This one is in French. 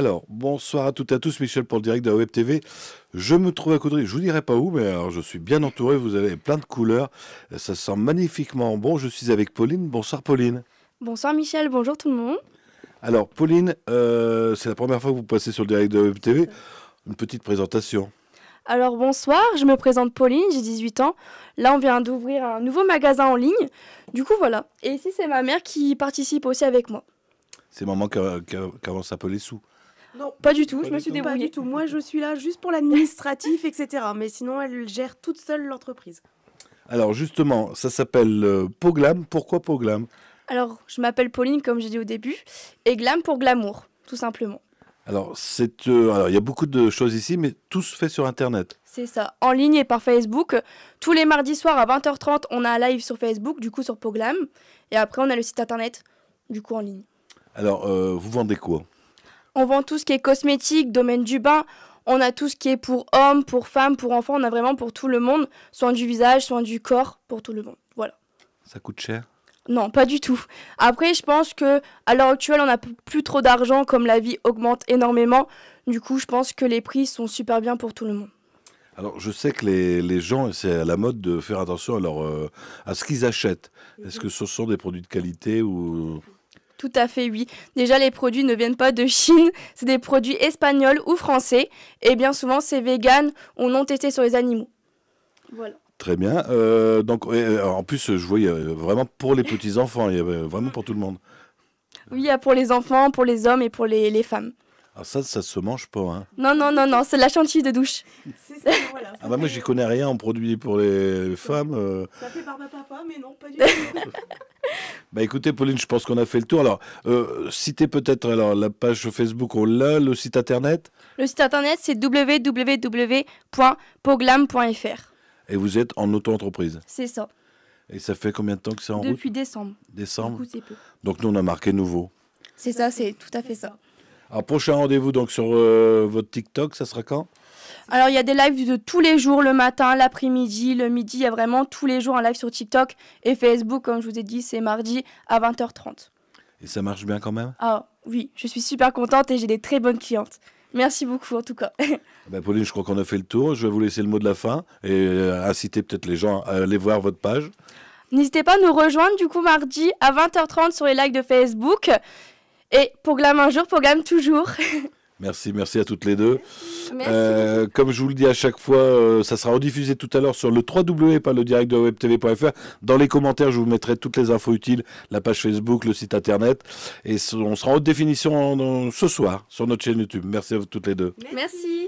Alors, bonsoir à toutes et à tous, Michel pour le direct de la Web TV. Je me trouve à Coudry, je vous dirai pas où, mais je suis bien entouré, vous avez plein de couleurs, ça sent magnifiquement bon. Je suis avec Pauline, bonsoir Pauline. Bonsoir Michel, bonjour tout le monde. Alors Pauline, euh, c'est la première fois que vous passez sur le direct de la Web TV. Une petite présentation. Alors bonsoir, je me présente Pauline, j'ai 18 ans. Là, on vient d'ouvrir un nouveau magasin en ligne. Du coup, voilà. Et ici, c'est ma mère qui participe aussi avec moi. C'est maman qui, qui avance sous. Non, pas du tout. je me suis débrouillée. du tout. Moi, je suis là juste pour l'administratif, etc. Mais sinon, elle gère toute seule l'entreprise. Alors justement, ça s'appelle euh, Poglam. Pourquoi Poglam Alors, je m'appelle Pauline, comme j'ai dit au début, et Glam pour glamour, tout simplement. Alors, c'est, euh, il y a beaucoup de choses ici, mais tout se fait sur Internet. C'est ça, en ligne et par Facebook. Tous les mardis soirs à 20h30, on a un live sur Facebook, du coup sur Poglam. Et après, on a le site Internet, du coup en ligne. Alors, euh, vous vendez quoi on vend tout ce qui est cosmétique, domaine du bain. On a tout ce qui est pour hommes, pour femmes, pour enfants. On a vraiment pour tout le monde. Soins du visage, soins du corps, pour tout le monde. Voilà. Ça coûte cher non, pas du tout. Après, je pense que à l'heure actuelle, on n'a plus trop d'argent comme la vie augmente énormément. Du coup, je pense que les prix sont super bien pour tout le monde. Alors, je sais que les, gens, c'est à la mode de faire attention à, leur, euh, à ce qu'ils achètent. Mm-hmm. Est-ce que ce sont des produits de qualité ou tout à fait, oui. Déjà, les produits ne viennent pas de Chine, c'est des produits espagnols ou français. Et bien souvent, c'est vegan On non testé sur les animaux. Voilà. Très bien. Euh, donc, euh, en plus, je vois, vraiment pour les petits-enfants, il y avait euh, vraiment pour tout le monde. Oui, il y a pour les enfants, pour les hommes et pour les, femmes. Alors ah, ça, ça se mange pas. Hein. Non, non, non, non, c'est la chantilly de douche. ah bah moi j'y connais rien en produits pour les femmes. Euh. Ça fait par ma papa, mais non, pas du tout. bah écoutez Pauline, je pense qu'on a fait le tour. Alors, euh, citez peut-être alors la page Facebook, ou là le site internet Le site internet c'est www.poglam.fr. Et vous êtes en auto-entreprise C'est ça. Et ça fait combien de temps que c'est en route Depuis décembre. Décembre Donc nous on a marqué nouveau. C'est ça, c'est tout à fait ça. Alors prochain rendez-vous donc sur euh, votre TikTok, ça sera quand alors, il y a des lives de tous les jours, le matin, l'après-midi, le midi. Il y a vraiment tous les jours un live sur TikTok et Facebook, comme je vous ai dit, c'est mardi à 20h30. Et ça marche bien quand même Ah oui, je suis super contente et j'ai des très bonnes clientes. Merci beaucoup en tout cas. Ah ben Pauline, je crois qu'on a fait le tour. Je vais vous laisser le mot de la fin et euh, inciter peut-être les gens à aller voir votre page. N'hésitez pas à nous rejoindre du coup mardi à 20h30 sur les lives de Facebook. Et pour un jour, programme Glam toujours. Merci, merci à toutes les deux. Euh, comme je vous le dis à chaque fois, euh, ça sera rediffusé tout à l'heure sur le w par le direct de webtv.fr. Dans les commentaires, je vous mettrai toutes les infos utiles, la page Facebook, le site internet. Et on sera en haute définition ce soir sur notre chaîne YouTube. Merci à vous toutes les deux. merci.